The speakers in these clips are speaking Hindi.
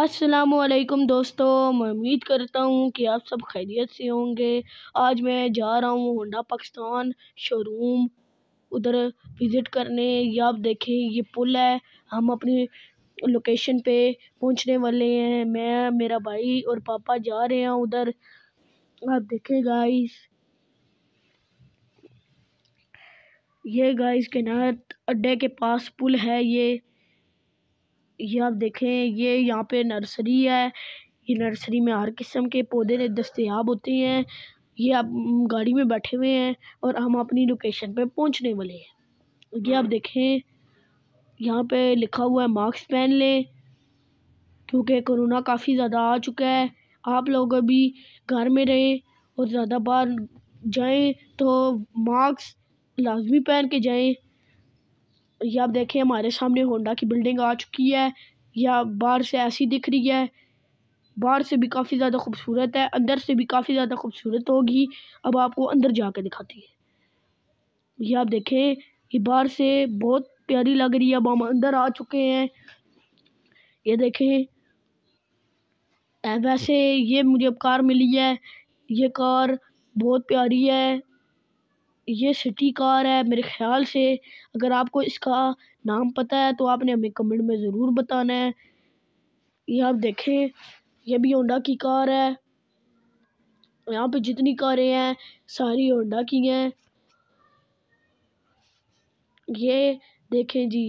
असलकुम दोस्तों मैं उम्मीद करता हूँ कि आप सब खैरियत से होंगे आज मैं जा रहा हूँ होंडा पाकिस्तान शोरूम उधर विज़िट करने ये आप देखें ये पुल है हम अपनी लोकेशन पे पहुँचने वाले हैं मैं मेरा भाई और पापा जा रहे हैं उधर आप देखें गाइस ये गाइस के नाथ अड्डे के पास पुल है ये ये आप देखें ये यहाँ पे नर्सरी है ये नर्सरी में हर किस्म के पौधे दस्तियाब होते हैं ये आप गाड़ी में बैठे हुए हैं और हम अपनी लोकेशन पे पहुँचने वाले हैं ये आप देखें यहाँ पे लिखा हुआ है मास्क पहन लें क्योंकि कोरोना काफ़ी ज़्यादा आ चुका है आप लोग अभी घर में रहें और ज़्यादा बाहर जाएं तो मास्क लाजमी पहन के जाएं ये आप देखें हमारे सामने होंडा की बिल्डिंग आ चुकी है यह बाहर से ऐसी दिख रही है बाहर से भी काफ़ी ज़्यादा खूबसूरत है अंदर से भी काफ़ी ज़्यादा खूबसूरत होगी अब आपको अंदर जा कर दिखाती है ये आप देखें ये बाहर से बहुत प्यारी लग रही है अब हम अंदर आ चुके हैं ये देखें वैसे ये मुझे अब कार मिली है ये कार बहुत प्यारी है ये सिटी कार है मेरे ख्याल से अगर आपको इसका नाम पता है तो आपने हमें कमेंट में ज़रूर बताना है ये आप देखें यह भी होंडा की कार है यहाँ पे जितनी कारें हैं सारी होंडा की हैं ये देखें जी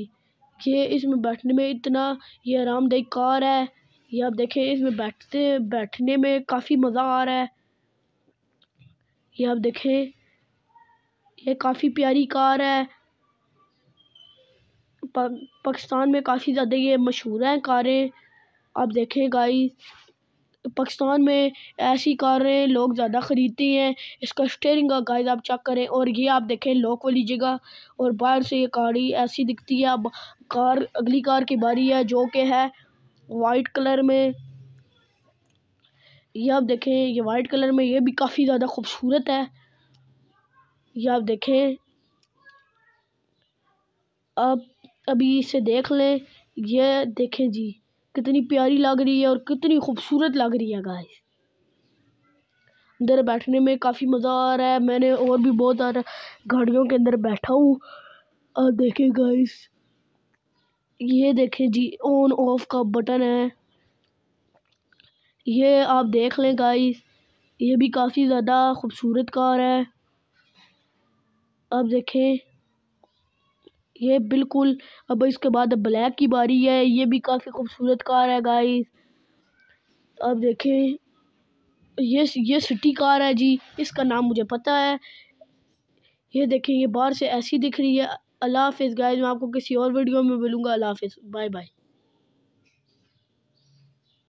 ये इसमें बैठने में इतना ये आरामदायक कार है ये आप देखें इसमें बैठते बैठने में काफ़ी मज़ा आ रहा है ये आप देखें ये काफ़ी प्यारी कार है पाकिस्तान में काफ़ी ज़्यादा ये मशहूर हैं कारें आप देखें गाई पाकिस्तान में ऐसी कारें लोग ज़्यादा ख़रीदते हैं इसका स्टेयरिंग का गाइस आप चेक करें और ये आप देखें लॉक वाली जगह और बाहर से ये गाड़ी ऐसी दिखती है अब कार अगली कार की बारी है जो कि है वाइट कलर में ये आप देखें ये वाइट कलर में ये भी काफ़ी ज़्यादा खूबसूरत है ये आप देखें आप अभी इसे देख लें ये देखें जी कितनी प्यारी लग रही है और कितनी खूबसूरत लग रही है गाय अंदर बैठने में काफ़ी मज़ा आ रहा है मैंने और भी बहुत सारे रहा गाड़ियों के अंदर बैठा हूँ और देखें गाइस ये देखें जी ऑन ऑफ का बटन है ये आप देख लें गाइस ये भी काफ़ी ज़्यादा खूबसूरत कार है अब देखें ये बिल्कुल अब इसके बाद ब्लैक की बारी है ये भी काफ़ी खूबसूरत कार है गाइस अब देखें ये ये सिटी कार है जी इसका नाम मुझे पता है ये देखें ये बाहर से ऐसी दिख रही है अल्लाह हाफिज़ गाइस मैं आपको किसी और वीडियो में मिलूँगा अल्लाह हाफिज़ बाय बाय